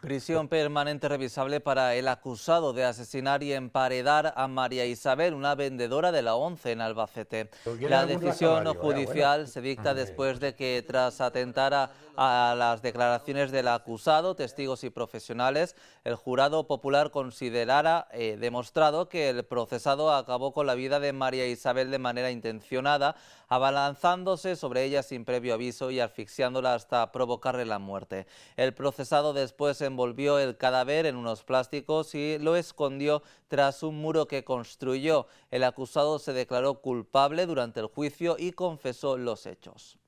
Prisión permanente revisable para el acusado de asesinar y emparedar a María Isabel, una vendedora de la ONCE en Albacete. La decisión judicial se dicta después de que tras atentar a, las declaraciones del acusado, testigos y profesionales, el jurado popular considerara eh, demostrado que el procesado acabó con la vida de María Isabel de manera intencionada, abalanzándose sobre ella sin previo aviso y asfixiándola hasta provocarle la muerte. El procesado después en envolvió el cadáver en unos plásticos y lo escondió tras un muro que construyó. El acusado se declaró culpable durante el juicio y confesó los hechos.